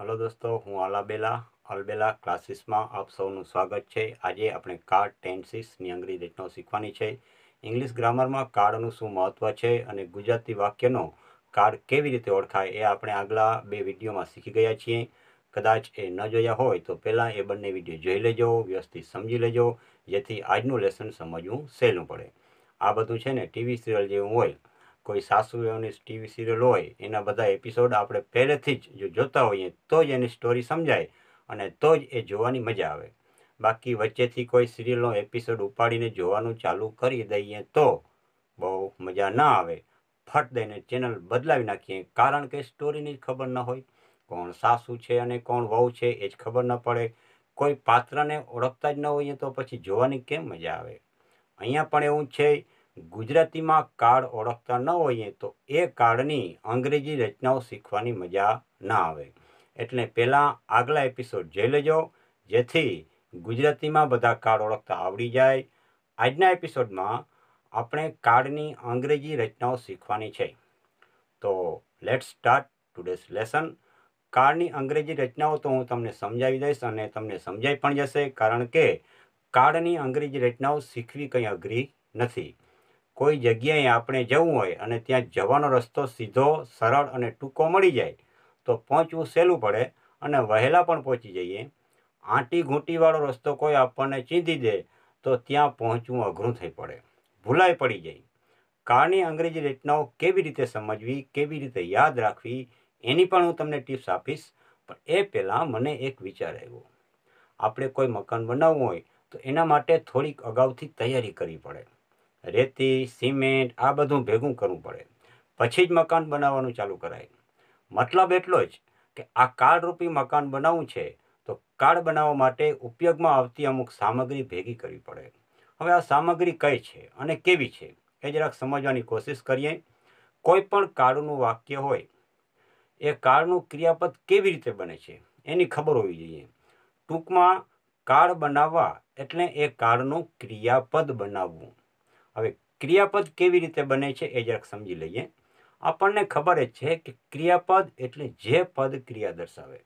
Hello દોસ્તો હું આલાબેલા અલબેલા ક્લાસીસમાં આપ સૌનું સ્વાગત છે આજે આપણે કાર્ડ ટેન્સીસની અંગ્રેજી રીતનો શીખવાની છે ઇંગ્લિશ ગ્રામરમાં કાર્ડનું શું મહત્ત્વ છે અને ગુજરાતી વાક્યનો કાર્ડ કેવી રીતે ઓળખાય એ આપણે આગલા બે વિડીયોમાં શીખી ગયા છીએ કદાચ એ ન જોયા હોય તો પહેલાં એ બંને વિડીયો જોઈ લેજો વ્યવસ્થિત સમજી લેજો જેથી આજનું લેસન સમજવું સહેલું પડે આ બધું છે ને ટીવી સિરિયલ જેવું હોય કોઈ સાસુ એની ટીવી સિરિયલ હોય એના બધા એપિસોડ આપણે પહેલેથી જ જો જોતા હોઈએ તો જ એની સ્ટોરી સમજાય અને તો જ એ જોવાની મજા આવે બાકી વચ્ચેથી કોઈ સિરિયલનો એપિસોડ ઉપાડીને જોવાનું ચાલુ કરી દઈએ તો બહુ મજા ના આવે ફટ દઈને ચેનલ બદલાવી નાખીએ કારણ કે સ્ટોરીની જ ખબર ન હોય કોણ સાસુ છે અને કોણ વહુ છે એ જ ખબર ન પડે કોઈ પાત્રને ઓળખતા જ ન હોઈએ તો પછી જોવાની કેમ મજા આવે અહીંયા પણ એવું છે ગુજરાતીમાં કાર્ડ ઓળખતા ન હોઈએ તો એ કાર્ડની અંગ્રેજી રચનાઓ શીખવાની મજા ન આવે એટલે પહેલાં આગલા એપિસોડ જોઈ લેજો જેથી ગુજરાતીમાં બધા કાર્ડ ઓળખતા આવડી જાય આજના એપિસોડમાં આપણે કાર્ડની અંગ્રેજી રચનાઓ શીખવાની છે તો લેટ્સ સ્ટાર્ટ ટુડેસ લેસન કાર્ડની અંગ્રેજી રચનાઓ તો હું તમને સમજાવી દઈશ અને તમને સમજાઈ પણ જશે કારણ કે કાર્ડની અંગ્રેજી રચનાઓ શીખવી કંઈ અઘરી નથી કોઈ જગ્યાએ આપણે જવું હોય અને ત્યાં જવાનો રસ્તો સીધો સરળ અને ટૂંકો મળી જાય તો પહોંચવું સહેલું પડે અને વહેલા પણ પહોંચી જઈએ આંટી ઘૂંટીવાળો રસ્તો કોઈ આપણને ચીંધી દે તો ત્યાં પહોંચવું અઘરું થઈ પડે ભૂલાઈ પડી જાય કારની અંગ્રેજી રચનાઓ કેવી રીતે સમજવી કેવી રીતે યાદ રાખવી એની પણ હું તમને ટિપ્સ આપીશ પણ એ પહેલાં મને એક વિચાર આવ્યો આપણે કોઈ મકાન બનાવવું હોય તો એના માટે થોડીક અગાઉથી તૈયારી કરવી પડે રેતી સિમેન્ટ આ બધું ભેગું કરવું પડે પછી જ મકાન બનાવવાનું ચાલુ કરાય મતલબ એટલો જ કે આ કાળરૂપી મકાન બનાવવું છે તો કાળ બનાવવા માટે ઉપયોગમાં આવતી અમુક સામગ્રી ભેગી કરવી પડે હવે આ સામગ્રી કઈ છે અને કેવી છે એ જરાક સમજવાની કોશિશ કરીએ કોઈ પણ કાળનું વાક્ય હોય એ કાળનું ક્રિયાપદ કેવી રીતે બને છે એની ખબર હોવી જોઈએ ટૂંકમાં કાળ બનાવવા એટલે એ કાળનું ક્રિયાપદ બનાવવું હવે ક્રિયાપદ કેવી રીતે બને છે એ જરાક સમજી લઈએ આપણને ખબર જ છે કે ક્રિયાપદ એટલે જે પદ ક્રિયા દર્શાવે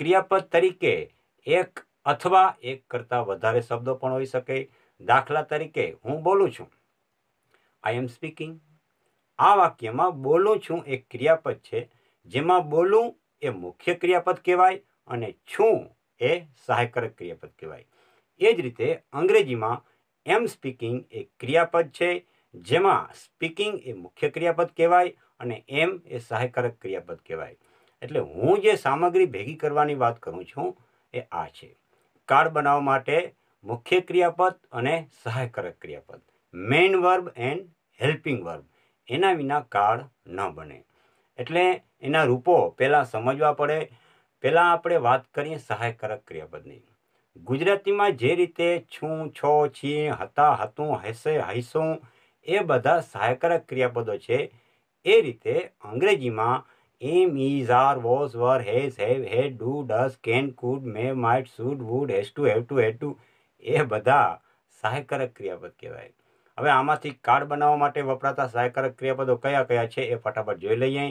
ક્રિયાપદ તરીકે એક અથવા એક કરતાં વધારે શબ્દો પણ હોઈ શકે દાખલા તરીકે હું બોલું છું આઈ એમ સ્પીકિંગ આ વાક્યમાં બોલું છું એ ક્રિયાપદ છે જેમાં બોલું એ મુખ્ય ક્રિયાપદ કહેવાય અને છું એ સહાયકારક ક્રિયાપદ કહેવાય એ જ રીતે અંગ્રેજીમાં એમ સ્પીકિંગ એ ક્રિયાપદ છે જેમાં સ્પીકિંગ એ મુખ્ય ક્રિયાપદ કહેવાય અને એમ એ સહાયકારક ક્રિયાપદ કહેવાય એટલે હું જે સામગ્રી ભેગી કરવાની વાત કરું છું એ આ છે કાર્ડ બનાવવા માટે મુખ્ય ક્રિયાપદ અને સહાયકારક ક્રિયાપદ main verb and helping verb એના વિના કાર્ડ ન બને એટલે એના રૂપો પહેલાં સમજવા પડે પહેલાં આપણે વાત કરીએ સહાયકારક ક્રિયાપદની ગુજરાતીમાં જે રીતે છું છો છી હતા હતું હશે હૈસું એ બધા સહાયકારક ક્રિયાપદો છે એ રીતે અંગ્રેજીમાં am is are was were has have had do does can could may might should would has to have to had to એ બધા સહાયકારક ક્રિયાપદ કહેવાય હવે આમાંથી કાર્ડ બનાવવા માટે વપરાતા સહાયકારક ક્રિયાપદો કયા કયા છે એ ફટાફટ જોઈ લઈએ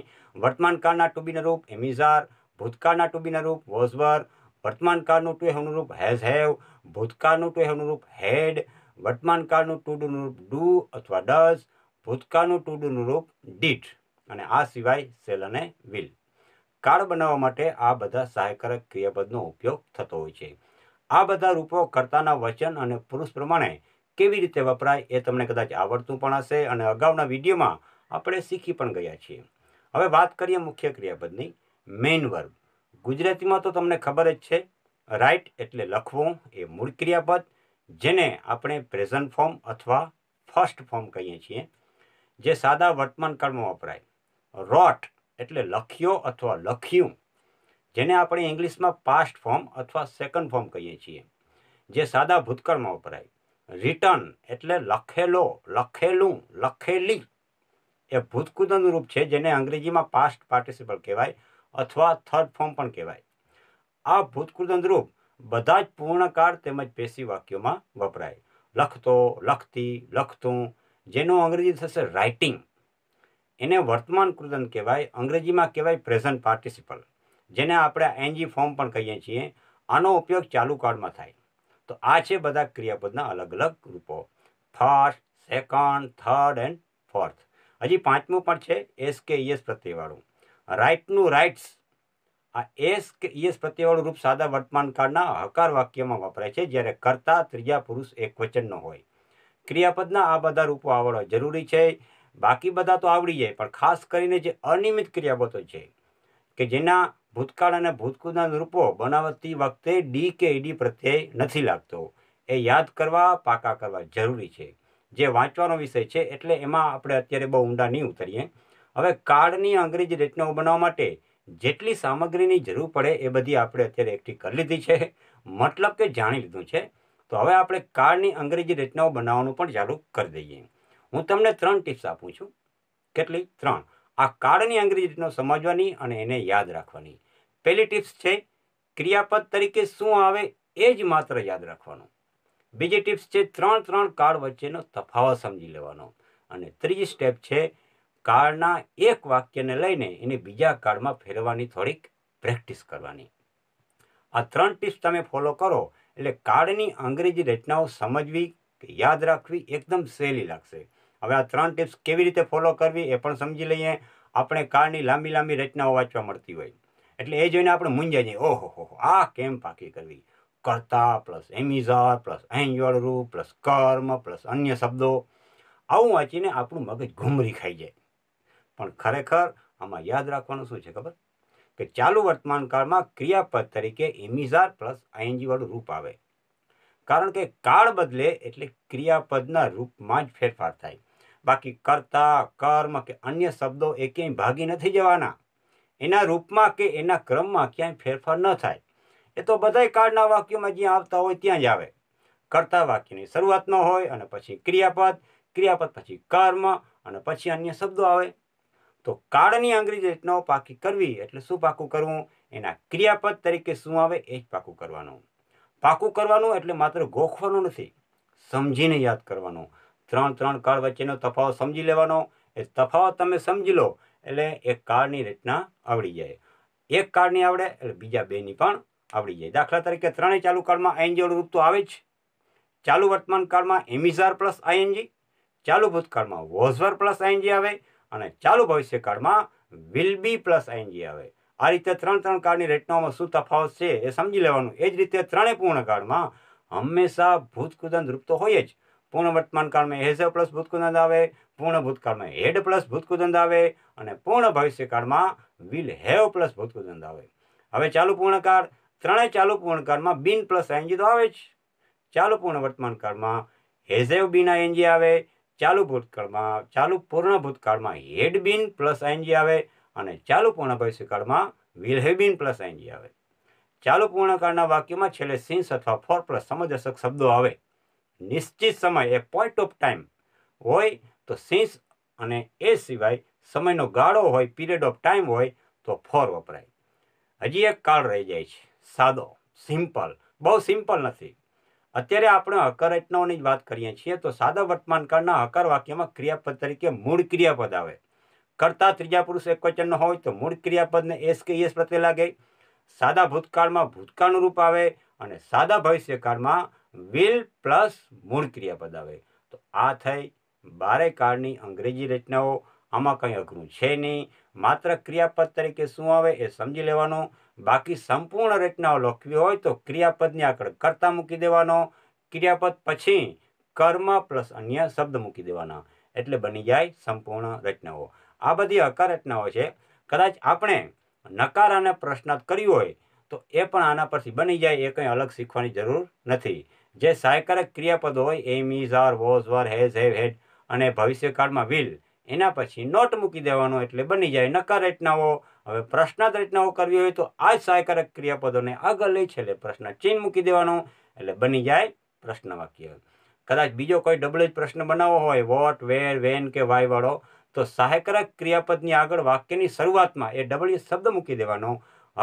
વર્તમાન કાળના ટુબીના રૂપ એમિઝાર ભૂતકાળના ટુબીના રૂપ વોઝવર વર્તમાન કાળનું ટુ હેવનુરૂપ હેઝ હેવ ભૂતકાળનું ટુ હેવનુરૂપ હેડ વર્તમાન કાળનું ટુ ડુનુરૂપ ડુ અથવા ડસ ભૂતકાળનું ટુ ડુનુરૂપ ડીટ અને આ સિવાય સેલ અને વિલ કાળ બનાવવા માટે આ બધા સહાયકારક ક્રિયાપદનો ઉપયોગ થતો હોય છે આ બધા રૂપો કરતાના વચન અને પુરુષ પ્રમાણે કેવી રીતે વપરાય એ તમને કદાચ આવડતું પણ હશે અને અગાઉના વિડીયોમાં આપણે શીખી પણ ગયા છીએ હવે વાત કરીએ મુખ્ય ક્રિયાપદની મેઇન વર્ગ ગુજરાતીમાં તો તમને ખબર જ છે રાઇટ એટલે લખવું એ મૂળ ક્રિયાપદ જેને આપણે પ્રેઝન્ટ ફોર્મ અથવા ફર્સ્ટ ફોર્મ કહીએ છીએ જે સાદા વર્તમાનકાળમાં વપરાય રોટ એટલે લખ્યો અથવા લખ્યું જેને આપણે ઇંગ્લિશમાં પાસ્ટ ફોર્મ અથવા સેકન્ડ ફોર્મ કહીએ છીએ જે સાદા ભૂતકાળમાં વપરાય રિટર્ન એટલે લખેલો લખેલું લખેલી એ ભૂતકૂદનું રૂપ છે જેને અંગ્રેજીમાં પાસ્ટ પાર્ટિસિપલ કહેવાય અથવા થર્ડ ફોર્મ પણ કહેવાય આ ભૂતકૃત અંદરૂપ બધા જ પૂર્ણકાર તેમજ પેશી વાક્યોમાં વપરાય લખતો લખતી લખતું જેનું અંગ્રેજી થશે રાઇટિંગ એને વર્તમાન કૃતંત કહેવાય અંગ્રેજીમાં કહેવાય પ્રેઝન્ટ પાર્ટિસિપલ જેને આપણે એનજી ફોર્મ પણ કહીએ છીએ આનો ઉપયોગ ચાલુ કાળમાં થાય તો આ છે બધા ક્રિયાપદના અલગ અલગ રૂપો first second third and fourth હજી પાંચમું પણ છે એસ કે યસ e પ્રત્યેવાળું રાઇટનું રાઇટ્સ આ એસ કે એસ પ્રત્યેવાળું રૂપ સાદા વર્તમાન કાળના હકાર વાક્યમાં વપરાય છે જ્યારે કરતા ત્રીજા પુરુષ એક વચનનો હોય ક્રિયાપદના આ બધા રૂપો આવડવા જરૂરી છે બાકી બધા તો આવડી જાય પણ ખાસ કરીને જે અનિયમિત ક્રિયાપદો છે કે જેના ભૂતકાળ અને ભૂતકૂળના રૂપો બનાવતી વખતે ડી કે ઈડી પ્રત્યય નથી લાગતો એ યાદ કરવા પાકા કરવા જરૂરી છે જે વાંચવાનો વિષય છે એટલે એમાં આપણે અત્યારે બહુ ઊંડા નહીં ઉતરીએ હવે કાર્ડની અંગ્રેજી રચનાઓ બનાવવા માટે જેટલી સામગ્રીની જરૂર પડે એ બધી આપણે અત્યારે એકઠી કરી લીધી છે મતલબ કે જાણી લીધું છે તો હવે આપણે કાર્ડની અંગ્રેજી રચનાઓ બનાવવાનું પણ ચાલુ કરી દઈએ હું તમને ત્રણ ટિપ્સ આપું છું કેટલી ત્રણ આ કાર્ડની અંગ્રેજી રચનાઓ સમજવાની અને એને યાદ રાખવાની પહેલી ટિપ્સ છે ક્રિયાપદ તરીકે શું આવે એ જ માત્ર યાદ રાખવાનું બીજી ટિપ્સ છે ત્રણ ત્રણ કાર્ડ વચ્ચેનો તફાવત સમજી લેવાનો અને ત્રીજી સ્ટેપ છે કાળના એક વાક્યને લઈને એને બીજા કાળમાં ફેરવવાની થોડીક પ્રેક્ટિસ કરવાની આ ત્રણ ટિપ્સ તમે ફોલો કરો એટલે કાળની અંગ્રેજી રચનાઓ સમજવી યાદ રાખવી એકદમ સહેલી લાગશે હવે આ ત્રણ ટિપ્સ કેવી રીતે ફોલો કરવી એ પણ સમજી લઈએ આપણે કાળની લાંબી લાંબી રચનાઓ વાંચવા મળતી હોય એટલે એ જોઈને આપણે મૂંઝાઈ જઈએ ઓહો હો આ કેમ પાકી કરવી કરતા પ્લસ એમિઝર પ્લસ અહીંજળરૂ પ્લસ કર્મ પ્લસ અન્ય શબ્દો આવું વાંચીને આપણું મગજ ઘૂમરી ખાઈ જાય પણ ખરેખર આમાં યાદ રાખવાનું શું છે ખબર કે ચાલુ વર્તમાનકાળમાં ક્રિયાપદ તરીકે ઇમિઝાર પ્લસ આઈએનજીવાળું રૂપ આવે કારણ કે કાળ બદલે એટલે ક્રિયાપદના રૂપમાં જ ફેરફાર થાય બાકી કર્તા કર્મ કે અન્ય શબ્દો એ ક્યાંય ભાગી નથી જવાના એના રૂપમાં કે એના ક્રમમાં ક્યાંય ફેરફાર ન થાય એ તો બધાય કાળના વાક્યોમાં જ્યાં આવતા હોય ત્યાં જ આવે કર્તા વાક્યની શરૂઆતમાં હોય અને પછી ક્રિયાપદ ક્રિયાપદ પછી કર્મ અને પછી અન્ય શબ્દો આવે તો કાળની અંગ્રેજી રચનાઓ પાકી કરવી એટલે શું પાકું કરવું એના ક્રિયાપદ તરીકે શું આવે એ જ પાકું કરવાનું પાકું કરવાનું એટલે માત્ર ગોખવાનું નથી સમજીને યાદ કરવાનું ત્રણ ત્રણ કાળ વચ્ચેનો તફાવત સમજી લેવાનો એ તફાવત તમે સમજી લો એટલે એક કાળની રચના આવડી જાય એક કાળની આવડે એટલે બીજા બેની પણ આવડી જાય દાખલા તરીકે ત્રણેય ચાલુ કાળમાં આઈએનજી રૂપ તો આવે જ ચાલુ વર્તમાન કાળમાં એમિઝાર પ્લસ આઈએનજી ચાલુ ભૂતકાળમાં વોઝવર પ્લસ આઈએનજી આવે અને ચાલુ ભવિષ્યકાળમાં વિલ બી પ્લસ આઈનજી આવે આ રીતે ત્રણ ત્રણ કાળની રચનાઓમાં શું તફાવત છે એ સમજી લેવાનું એ જ રીતે ત્રણેય પૂર્ણકાળમાં હંમેશા ભૂતકુદન રૂપ તો હોય જ પૂર્ણ વર્તમાન કાળમાં હેઝ પ્લસ ભૂતકુદંત આવે પૂર્ણ ભૂતકાળમાં હેડ પ્લસ ભૂતકુદંત આવે અને પૂર્ણ ભવિષ્યકાળમાં વિલ હેવ પ્લસ ભૂતકુદંત આવે હવે ચાલુ પૂર્ણકાળ ત્રણેય ચાલુ પૂર્ણકાળમાં બિન પ્લસ આઈએનજી તો આવે જ ચાલુ પૂર્ણ વર્તમાન કાળમાં હેઝેવ બિન આઈએનજી આવે ચાલુ ભૂતકાળમાં ચાલુ પૂર્ણ ભૂતકાળમાં હેડબીન પ્લસ આઈનજી આવે અને ચાલુ પૂર્ણ ભવિષ્યકાળમાં વિલહેબીન પ્લસ આઈનજી આવે ચાલુ પૂર્ણકાળના વાક્યમાં છેલ્લે સિન્સ અથવા ફોર પ્લસ સમજસક શબ્દો આવે નિશ્ચિત સમય એ પોઈન્ટ ઓફ ટાઈમ હોય તો સિન્સ અને એ સિવાય સમયનો ગાળો હોય પીરિયડ ઓફ ટાઈમ હોય તો ફોર વપરાય હજી એક કાળ રહી જાય છે સાદો સિમ્પલ બહુ સિમ્પલ નથી અત્યારે આપણે હકાર રચનાઓની જ વાત કરીએ છીએ તો સાદા વર્તમાનકાળના હકાર વાક્યમાં ક્રિયાપદ તરીકે મૂળ ક્રિયાપદ આવે કરતા ત્રીજા પુરુષ એક વચનનો હોય તો મૂળ ક્રિયાપદને એસ કે એસ પ્રત્યે લાગે સાદા ભૂતકાળમાં ભૂતકાળનું રૂપ આવે અને સાદા ભવિષ્યકાળમાં વિલ પ્લસ મૂળ ક્રિયાપદ આવે તો આ થઈ બારે કાળની અંગ્રેજી રચનાઓ આમાં કંઈ અઘરું છે નહીં માત્ર ક્રિયાપદ તરીકે શું આવે એ સમજી લેવાનું બાકી સંપૂર્ણ રચનાઓ લખવી હોય તો ક્રિયાપદની આગળ કર્તા મૂકી દેવાનો ક્રિયાપદ પછી કર્મ પ્લસ અન્ય શબ્દ મૂકી દેવાના એટલે બની જાય સંપૂર્ણ રચનાઓ આ બધી હકાર રચનાઓ છે કદાચ આપણે નકાર અને પ્રશ્નાર્થ કર્યું હોય તો એ પણ આના પરથી બની જાય એ કંઈ અલગ શીખવાની જરૂર નથી જે સહાયકારક ક્રિયાપદ હોય am is are was were has have had અને ભવિષ્યકાળમાં વિલ એના પછી નોટ મૂકી દેવાનો એટલે બની જાય નકાર રચનાઓ હવે પ્રશ્નાર્થ રચનાઓ કરવી હોય તો આ સહાયકારક ક્રિયાપદોને આગળ લઈ છેલ્લે પ્રશ્ન ચિહ્ન મૂકી દેવાનો એટલે બની જાય પ્રશ્ન વાક્ય કદાચ બીજો કોઈ ડબલ જ પ્રશ્ન બનાવવો હોય વોટ વેર વેન કે વાય વાળો તો સહાયકારક ક્રિયાપદની આગળ વાક્યની શરૂઆતમાં એ ડબલ્યુ શબ્દ મૂકી દેવાનો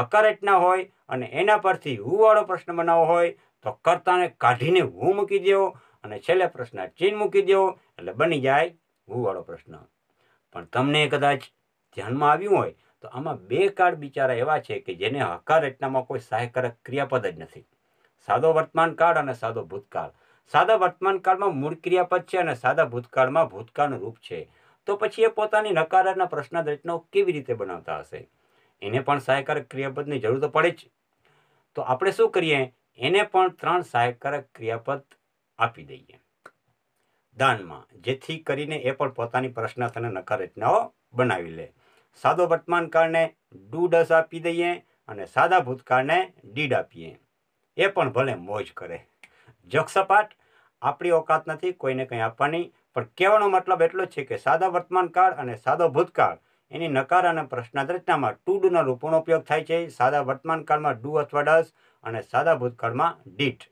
હકાર રચના હોય અને એના પરથી હુવાળો પ્રશ્ન બનાવવો હોય તો કર્તાને કાઢીને હું મૂકી દેવો અને છેલ્લે પ્રશ્ન ચીન મૂકી દેવો એટલે બની જાય હુવાળો પ્રશ્ન પણ તમને કદાચ ધ્યાનમાં આવ્યું હોય તો આમાં બે કાળ બિચારા એવા છે કે જેને હકાર રચનામાં કોઈ સહાયકારક ક્રિયાપદ જ નથી સાદો વર્તમાન કાળ અને સાદો ભૂતકાળ સાદા વર્તમાન કાળમાં મૂળ ક્રિયાપદ છે અને સાદા ભૂતકાળમાં ભૂતકાળનું રૂપ છે તો પછી એ પોતાની નકારના પ્રશ્ન રચનાઓ કેવી રીતે બનાવતા હશે એને પણ સહાયકારક ક્રિયાપદની જરૂર તો પડે જ તો આપણે શું કરીએ એને પણ ત્રણ સહાયકારક ક્રિયાપદ આપી દઈએ દાનમાં જેથી કરીને એ પણ પોતાની પ્રશ્નાર્થ અને નકાર રચનાઓ બનાવી લે સાદો વર્તમાનકાળને ડુ ડસ આપી દઈએ અને સાદા ભૂતકાળને ડીડ આપીએ એ પણ ભલે મોજ કરે જક્ષપાટ આપણી ઓકાત નથી કોઈને કંઈ આપવાની પણ કહેવાનો મતલબ એટલો છે કે સાદા વર્તમાનકાળ અને સાદો ભૂતકાળ એની નકાર અને પ્રશ્નાર્થ રચનામાં ટુ ડુના રૂપોનો ઉપયોગ થાય છે સાદા વર્તમાનકાળમાં ડુ અથવા ડસ અને સાદા ભૂતકાળમાં ડીટ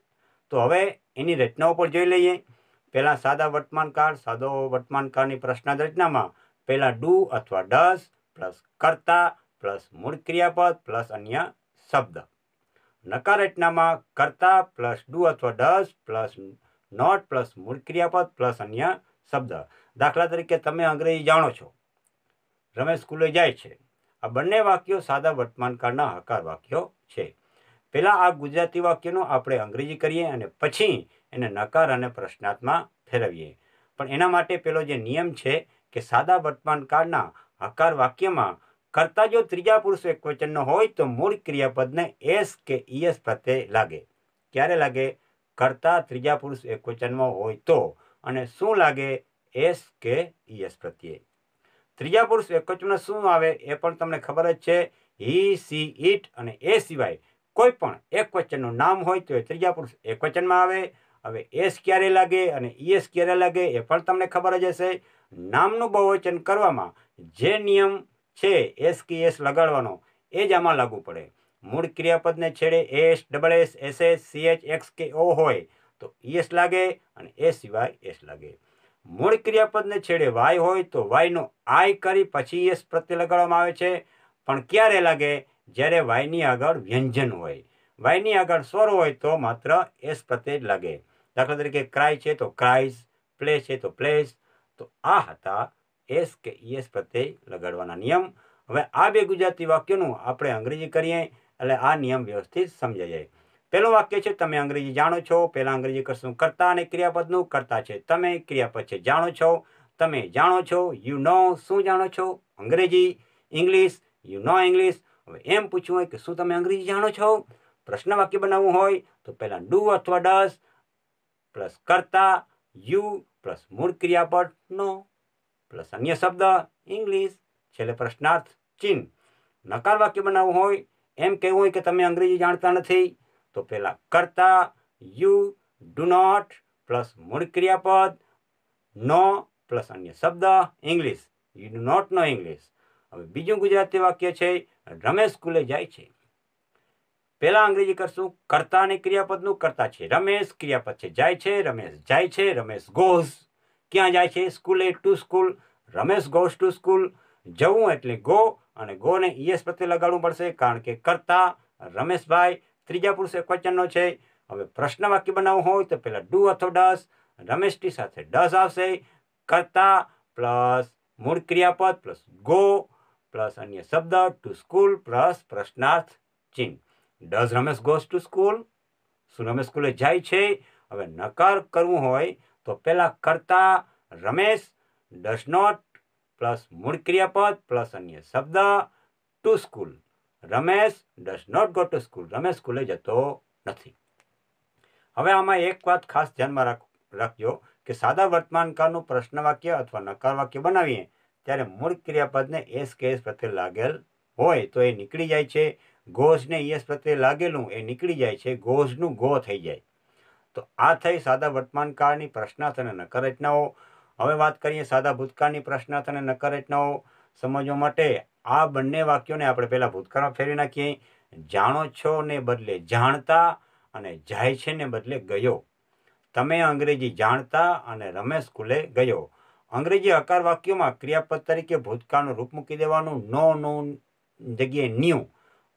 તો હવે એની રચનાઓ પર જોઈ લઈએ પહેલાં સાદા વર્તમાનકાળ સાદો વર્તમાનકાળની પ્રશ્નાર્થ રચનામાં પહેલાં ડુ અથવા ડસ પ્લસ કર્તા પ્લસ મૂળ ક્રિયાપદ પ્લસ અન્ય શબ્દ નકાર રચનામાં કર્તા પ્લસ ડુ અથવા ડસ પ્લસ નોટ પ્લસ મૂળ ક્રિયાપદ પ્લસ અન્ય શબ્દ દાખલા તરીકે તમે અંગ્રેજી જાણો છો રમેશ સ્કૂલે જાય છે આ બંને વાક્યો સાદા વર્તમાનકાળના હકાર વાક્યો છે પહેલાં આ ગુજરાતી વાક્યનો આપણે અંગ્રેજી કરીએ અને પછી એને નકાર અને પ્રશ્નાર્થમાં ફેરવીએ પણ એના માટે પેલો જે નિયમ છે કે સાદા વર્તમાનકાળના આકાર વાક્યમાં કરતા જો ત્રીજા પુરુષ એકવચનનો હોય તો મૂળ ક્રિયાપદને એસ કે ઈએસ પ્રત્યે લાગે ક્યારે લાગે કરતા ત્રીજા પુરુષ એકવચનમાં હોય તો અને શું લાગે એસ કે ઈએસ પ્રત્યે ત્રીજા પુરુષ એકવચનમાં શું આવે એ પણ તમને ખબર જ છે હી સી ઇટ અને એ સિવાય કોઈ પણ એકવચનનું નામ હોય તો એ ત્રીજા પુરુષ એકવચનમાં આવે હવે એસ ક્યારે લાગે અને ઈએસ ક્યારે લાગે એ પણ તમને ખબર જ હશે નામનું બહુવચન કરવામાં જે નિયમ છે એસ કે એસ લગાડવાનો એ જ આમાં લાગુ પડે મૂળ ક્રિયાપદને છેડે S double S S S C H X કે ઓ હોય તો ઈએસ લાગે અને એ સિવાય એસ લાગે મૂળ ક્રિયાપદને છેડે વાય હોય તો વાયનો આય કરી પછી એસ પ્રત્યે લગાડવામાં આવે છે પણ ક્યારે લાગે જ્યારે વાયની આગળ વ્યંજન હોય વાયની આગળ સ્વર હોય તો માત્ર એસ પ્રત્યે જ લાગે દાખલા તરીકે ક્રાય છે તો ક્રાઇસ પ્લે છે તો પ્લેસ તો આ હતા એસ કે ઈએસ e પ્રત્યે લગાડવાના નિયમ હવે આ બે ગુજરાતી વાક્યોનું આપણે અંગ્રેજી કરીએ એટલે આ નિયમ વ્યવસ્થિત સમજાઈ જાય પહેલું વાક્ય છે તમે અંગ્રેજી જાણો છો પહેલાં અંગ્રેજી કરશું કરતા અને ક્રિયાપદનું કરતા છે તમે ક્રિયાપદ છે જાણો છો તમે જાણો છો યુ નો શું જાણો છો અંગ્રેજી ઇંગ્લિશ યુ નો ઇંગ્લિશ હવે એમ પૂછવું હોય કે શું તમે અંગ્રેજી જાણો છો પ્રશ્ન વાક્ય બનાવવું હોય તો પહેલાં ડુ અથવા ડસ પ્લસ કર્તા યુ પ્લસ મૂળ ક્રિયાપદ નો પ્લસ અન્ય શબ્દ ઇંગ્લિશ છેલ્લે પ્રશ્નાર્થ ચીન નકાર વાક્ય બનાવવું હોય એમ કહેવું હોય કે તમે અંગ્રેજી જાણતા નથી તો પહેલાં કરતા યુ ડુ નોટ પ્લસ મૂળ ક્રિયાપદ નો પ્લસ અન્ય શબ્દ English you do not know English હવે બીજું ગુજરાતી વાક્ય છે રમેશ સ્કૂલે જાય છે પહેલા અંગ્રેજી કરશું કર્તા અને ક્રિયાપદનું કર્તા છે રમેશ ક્રિયાપદ છે જાય છે રમેશ જાય છે રમેશ ગોઝ ક્યાં જાય છે સ્કૂલે to school Ramesh goes to school જવું એટલે ગો અને ગોને ઈએસ પ્રત્યે લગાડવું પડશે કારણ કે કર્તા રમેશભાઈ ત્રીજા પુરુષ એક વચનનો છે હવે પ્રશ્ન વાક્ય બનાવવું હોય તો પહેલાં ડુ અથો ડસ રમેશની સાથે ડસ આવશે કર્તા પ્લસ મૂળ ક્રિયાપદ પ્લસ ગો પ્લસ અન્ય શબ્દ ટુ સ્કૂલ પ્લસ પ્રશ્નાર્થ ચિહ્ન does Ramesh goes to school શું રમેશ સ્કૂલે જાય છે હવે નકાર કરવું હોય તો પહેલાં કરતા રમેશ ડઝ નોટ પ્લસ મૂળ ક્રિયાપદ પ્લસ અન્ય શબ્દ to school Ramesh does not go to school Ramesh સ્કૂલે જતો નથી હવે આમાં એક વાત ખાસ ધ્યાનમાં રાખ રાખજો કે સાદા વર્તમાનકાળનું પ્રશ્ન વાક્ય અથવા નકાર વાક્ય બનાવીએ ત્યારે મૂળ ક્રિયાપદને એસ કે એસ પ્રત્યે લાગેલ હોય તો એ નીકળી જાય છે ઘોષને યશ પ્રત્યે લાગેલું એ નીકળી જાય છે ઘોષનું ગો થઈ જાય તો આ થઈ સાદા વર્તમાનકાળની પ્રશ્નાર્થ અને નકર રચનાઓ હવે વાત કરીએ સાદા ભૂતકાળની પ્રશ્નાર્થ અને નકર રચનાઓ સમજવા માટે આ બંને વાક્યોને આપણે પહેલાં ભૂતકાળમાં ફેરવી નાખીએ જાણો છો ને બદલે જાણતા અને જાય છે ને બદલે ગયો તમે અંગ્રેજી જાણતા અને રમેશ સ્કૂલે ગયો અંગ્રેજી અકાર વાક્યોમાં ક્રિયાપદ તરીકે ભૂતકાળનું રૂપ મૂકી દેવાનું નો નો જગ્યાએ ન્યૂ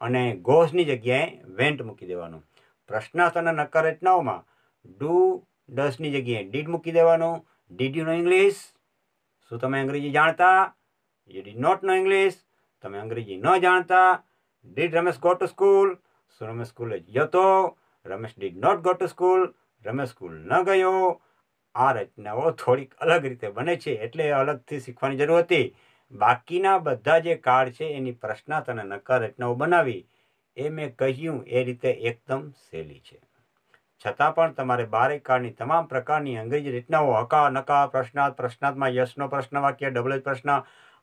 અને ગોસની જગ્યાએ વેન્ટ મૂકી દેવાનું પ્રશ્નાર્થ અને રચનાઓમાં ડુ ડસની જગ્યાએ ડીડ મૂકી દેવાનું ડીડ યુ નો ઇંગ્લિશ શું તમે અંગ્રેજી જાણતા you did not know English તમે અંગ્રેજી ન જાણતા did Ramesh go to school શું રમેશ સ્કૂલે જતો Ramesh did not go to school Ramesh school ન ગયો આ રચનાઓ થોડીક અલગ રીતે બને છે એટલે અલગથી શીખવાની જરૂર હતી બાકીના બધા જે કાર્ડ છે એની પ્રશ્નાર્થ અને નકાર રચનાઓ બનાવી એ મેં કહ્યું એ રીતે એકદમ સહેલી છે છતાં પણ તમારે બારેક કાર્ડની તમામ પ્રકારની અંગ્રેજી રચનાઓ હકા નકા પ્રશ્નાર્થ પ્રશ્નાર્થમાં યશનો પ્રશ્ન વાક્ય ડબલ પ્રશ્ન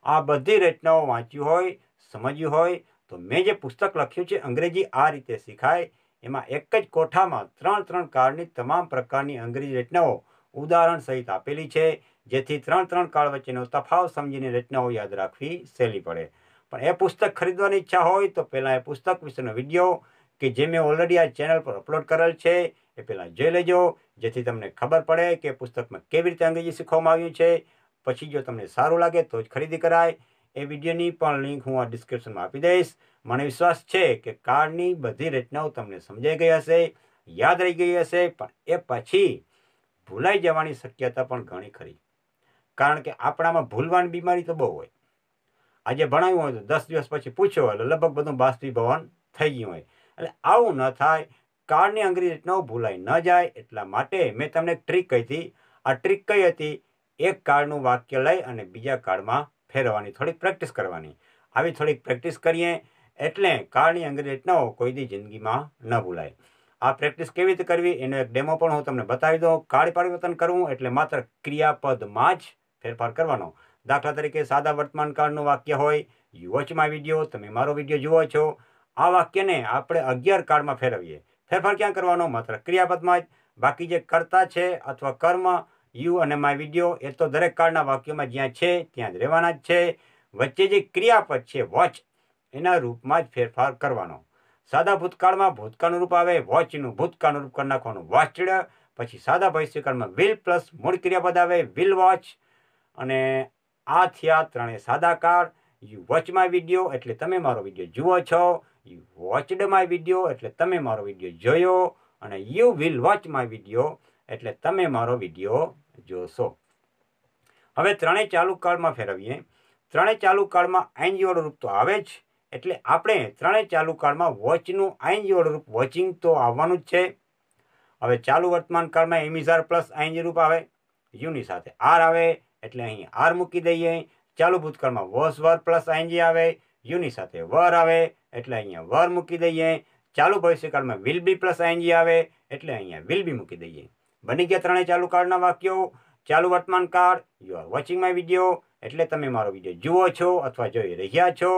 આ બધી રચનાઓ વાંચ્યું હોય સમજ્યું હોય તો મેં જે પુસ્તક લખ્યું છે અંગ્રેજી આ રીતે શીખાય એમાં એક જ કોઠામાં ત્રણ ત્રણ કાળની તમામ પ્રકારની અંગ્રેજી રચનાઓ ઉદાહરણ સહિત આપેલી છે જેથી ત્રણ ત્રણ કાળ વચ્ચેનો તફાવત સમજીને રચનાઓ યાદ રાખવી સહેલી પડે પણ એ પુસ્તક ખરીદવાની ઈચ્છા હોય તો પહેલાં એ પુસ્તક વિશેનો વિડીયો કે જે મેં ઓલરેડી આ ચેનલ પર અપલોડ કરેલ છે એ પહેલાં જોઈ લેજો જેથી તમને ખબર પડે કે પુસ્તકમાં કેવી રીતે અંગ્રેજી શીખવામાં આવ્યું છે પછી જો તમને સારું લાગે તો જ ખરીદી કરાય એ વિડીયોની પણ લિંક હું આ ડિસ્ક્રિપ્શનમાં આપી દઈશ મને વિશ્વાસ છે કે કાળની બધી રચનાઓ તમને સમજાઈ ગઈ હશે યાદ રહી ગઈ હશે પણ એ પછી ભૂલાઈ જવાની શક્યતા પણ ઘણી ખરી કારણ કે આપણામાં ભૂલવાની બીમારી તો બહુ હોય આજે ભણાવ્યું હોય તો દસ દિવસ પછી પૂછ્યો એટલે લગભગ બધું બાષ્પીભવન થઈ ગયું હોય એટલે આવું ન થાય કાળની અંગ્રેજી રીતનો ભૂલાઈ ન જાય એટલા માટે મેં તમને ટ્રીક કહી હતી આ ટ્રીક કઈ હતી એક કાળનું વાક્ય લઈ અને બીજા કાળમાં ફેરવવાની થોડીક પ્રેક્ટિસ કરવાની આવી થોડીક પ્રેક્ટિસ કરીએ એટલે કાળની અંગ્રેજી રીતનો કોઈ દી જિંદગીમાં ન ભૂલાય આ પ્રેક્ટિસ કેવી રીતે કરવી એનો એક ડેમો પણ હું તમને બતાવી દઉં કાળ પરિવર્તન કરવું એટલે માત્ર ક્રિયાપદમાં જ ફેરફાર કરવાનો દાખલા તરીકે સાદા વર્તમાનકાળનું વાક્ય હોય યુ વોચમાં વિડીયો તમે મારો વિડીયો જુઓ છો આ વાક્યને આપણે અગિયાર કાળમાં ફેરવીએ ફેરફાર ક્યાં કરવાનો માત્ર ક્રિયાપદમાં જ બાકી જે કર્તા છે અથવા કર્મ યુ અને માય વિડીયો એ તો દરેક કાળના વાક્યોમાં જ્યાં છે ત્યાં જ રહેવાના જ છે વચ્ચે જે ક્રિયાપદ છે વોચ એના રૂપમાં જ ફેરફાર કરવાનો સાદા ભૂતકાળમાં ભૂતકાળનું રૂપ આવે વોચનું ભૂતકાળનું રૂપ કરી નાખવાનું વોચડ પછી સાદા ભવિષ્યકાળમાં વિલ પ્લસ મૂળ ક્રિયાપદ આવે વિલ વોચ અને આ થયા ત્રણે સાદાકાર યુ વોચ માય વિડીયો એટલે તમે મારો વિડીયો જુઓ છો યુ વોચડ માય વિડીયો એટલે તમે મારો વિડીયો જોયો અને you will watch my video એટલે તમે મારો વિડીયો જોશો હવે ત્રણેય ચાલુ કાળમાં ફેરવીએ ત્રણેય ચાલુ કાળમાં આઈનજીવાળું રૂપ તો આવે જ એટલે આપણે ત્રણેય ચાલુ કાળમાં વોચનું આઈનજીવાળું રૂપ વોચિંગ તો આવવાનું જ છે હવે ચાલુ વર્તમાન કાળમાં એમિઝાર પ્લસ આઈનજી રૂપ આવે યુની સાથે આર આવે એટલે અહીં આર મૂકી દઈએ ચાલુ ભૂતકાળમાં વોસ વર પ્લસ આઈનજી આવે યુની સાથે વર આવે એટલે અહીંયા વર મૂકી દઈએ ચાલુ ભવિષ્યકાળમાં વિલ બી પ્લસ આઈનજી આવે એટલે અહીંયા વિલ બી મૂકી દઈએ બની ગયા ત્રણેય ચાલુ કાળના વાક્યો ચાલુ વર્તમાન કાળ you are watching my video એટલે તમે મારો વિડીયો જુઓ છો અથવા જોઈ રહ્યા છો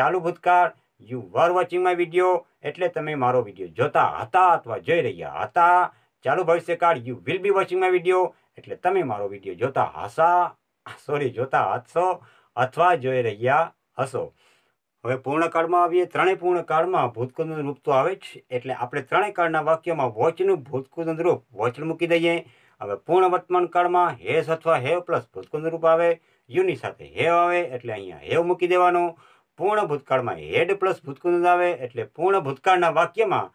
ચાલુ ભૂતકાળ you were watching my video એટલે તમે મારો વિડીયો જોતા હતા અથવા જોઈ રહ્યા હતા ચાલુ ભવિષ્યકાળ you will be watching my video એટલે તમે મારો વિડીયો જોતા હસા સોરી જોતા હસશો અથવા જોઈ રહ્યા હશો હવે પૂર્ણકાળમાં આવીએ ત્રણેય પૂર્ણકાળમાં ભૂતકુંદનું રૂપ તો આવે જ એટલે આપણે ત્રણેય કાળના વાક્યમાં વોચનું ભૂતકુંદ રૂપ વોચન મૂકી દઈએ હવે પૂર્ણ વર્તમાન કાળમાં હેસ અથવા હેવ પ્લસ ભૂતકુંદ રૂપ આવે યુની સાથે હેવ આવે એટલે અહીંયા હેવ મૂકી દેવાનો પૂર્ણ ભૂતકાળમાં હેડ પ્લસ ભૂતકુંદ આવે એટલે પૂર્ણ ભૂતકાળના વાક્યમાં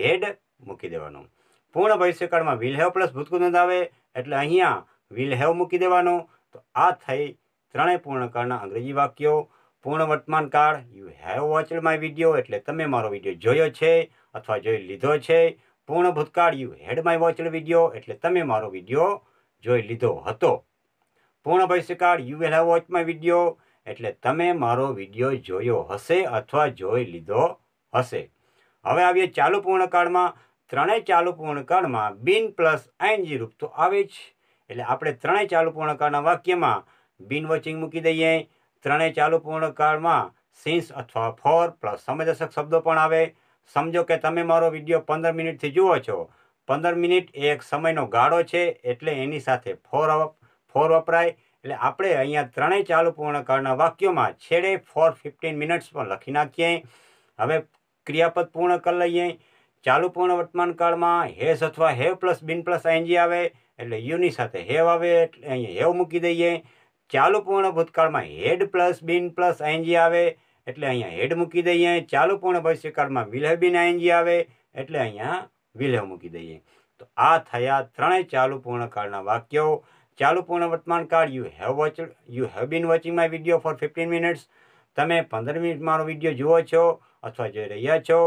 હેડ મૂકી દેવાનું પૂર્ણ ભવિષ્યકાળમાં વિલ હેવ પ્લસ ભૂતકૂદ આવે એટલે અહીંયા વિલ હેવ મૂકી દેવાનો તો આ થઈ ત્રણેય પૂર્ણકાળના અંગ્રેજી વાક્યો પૂર્ણ વર્તમાન કાળ you have watched my video એટલે તમે મારો વિડીયો જોયો છે અથવા જોઈ લીધો છે પૂર્ણ ભૂતકાળ you had my watched video એટલે તમે મારો વિડીયો જોઈ લીધો હતો પૂર્ણ ભવિષ્યકાળ you will have watch my video એટલે તમે મારો વિડીયો જોયો હશે અથવા જોઈ લીધો હશે હવે આવીએ ચાલુ પૂર્ણકાળમાં ત્રણેય ચાલુ પૂર્ણકણમાં બિન પ્લસ આઈનજી રૂપ તો આવે જ એટલે આપણે ત્રણેય ચાલુ પૂર્ણકાળના વાક્યમાં બિન વોચિંગ મૂકી દઈએ ત્રણેય ચાલુ પૂર્ણકાળમાં સિન્સ અથવા ફોર પ્લસ સમયદર્શક શબ્દો પણ આવે સમજો કે તમે મારો વિડીયો પંદર મિનિટથી જુઓ છો પંદર મિનિટ એ એક સમયનો ગાળો છે એટલે એની સાથે ફોર ફોર વપરાય એટલે આપણે અહીંયા ત્રણેય ચાલુ પૂર્ણકાળના વાક્યોમાં છેડે ફોર ફિફ્ટીન મિનિટ્સ પણ લખી નાખીએ હવે ક્રિયાપદ પૂર્ણ કરી લઈએ ચાલુ પૂર્ણ વર્તમાન કાળમાં હેઝ અથવા have plus been plus ING આવે એટલે યુની સાથે હેવ આવે એટલે અહીંયા હેવ મૂકી દઈએ ચાલુ પૂર્ણ ભૂતકાળમાં had plus been plus ING આવે એટલે અહીંયા હેડ મૂકી દઈએ ચાલુ પૂર્ણ ભવિષ્યકાળમાં વિલ હેવ બિન આઈએનજી આવે એટલે અહીંયા વિલ મૂકી દઈએ તો આ થયા ત્રણેય ચાલુ પૂર્ણકાળના વાક્યો ચાલુ પૂર્ણ વર્તમાન કાળ you have watch you have been watching my video for fifteen minutes તમે પંદર મિનિટ મારો વિડીયો જુઓ છો અથવા જોઈ રહ્યા છો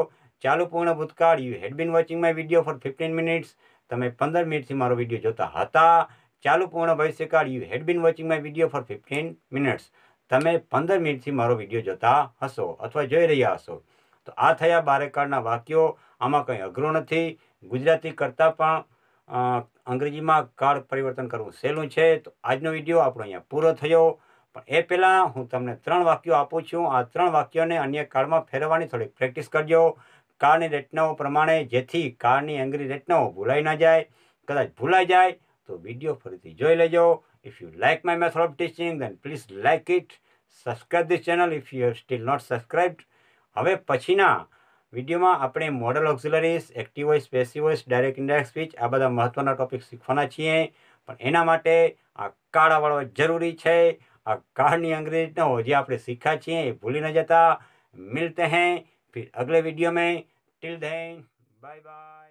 ચાલુ પૂર્ણ ભૂતકાળ you had been watching my video for fifteen minutes તમે પંદર મિનિટથી મારો વિડીયો જોતા હતા ચાલુ પૂર્ણ ભવિષ્યકાળ you had been watching my video for fifteen minutes તમે પંદર મિનિટથી મારો વિડીયો જોતા હશો અથવા જોઈ રહ્યા હશો તો આ થયા બારેકાળના વાક્યો આમાં કંઈ અઘરું નથી ગુજરાતી કરતાં પણ અંગ્રેજીમાં કાળ પરિવર્તન કરવું સહેલું છે તો આજનો વિડીયો આપણો અહીંયા પૂરો થયો પણ એ પહેલાં હું તમને ત્રણ વાક્યો આપું છું આ ત્રણ વાક્યોને અન્ય કાળમાં ફેરવવાની થોડીક પ્રેક્ટિસ કરજો કાળની રચનાઓ પ્રમાણે જેથી કાળની અંગ્રેજી રચનાઓ ભૂલાઈ ન જાય કદાચ ભૂલાઈ જાય તો વિડીયો ફરીથી જોઈ લેજો if you like my method of teaching then please like it subscribe this channel if you still not subscribe હવે પછીના વિડીયોમાં આપણે model auxiliaries active voice passive voice direct indirect speech આ બધા મહત્ત્વના ટોપિક શીખવાના છીએ પણ એના માટે આ કાળાવાળો જરૂરી છે આ કાળની અંગ્રેજીનો જે આપણે શીખ્યા છીએ એ ભૂલી ન જતા મિલતે હૈ ફિર અગલે वीडियो में Till then, bye bye.